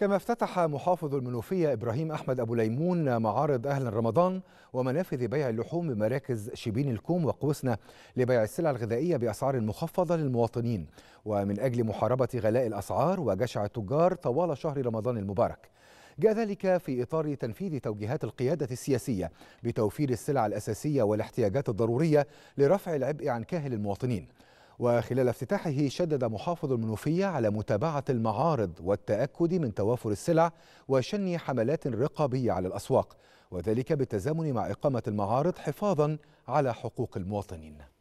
كما افتتح محافظ المنوفية إبراهيم أحمد أبو ليمون معارض أهلا رمضان ومنافذ بيع اللحوم بمراكز شبين الكوم وقوسنا لبيع السلع الغذائية بأسعار مخفضة للمواطنين ومن أجل محاربة غلاء الأسعار وجشع التجار طوال شهر رمضان المبارك جاء ذلك في إطار تنفيذ توجيهات القيادة السياسية بتوفير السلع الأساسية والاحتياجات الضرورية لرفع العبء عن كاهل المواطنين وخلال افتتاحه شدد محافظ المنوفية على متابعة المعارض والتأكد من توافر السلع وشن حملات رقابية على الأسواق وذلك بالتزامن مع إقامة المعارض حفاظا على حقوق المواطنين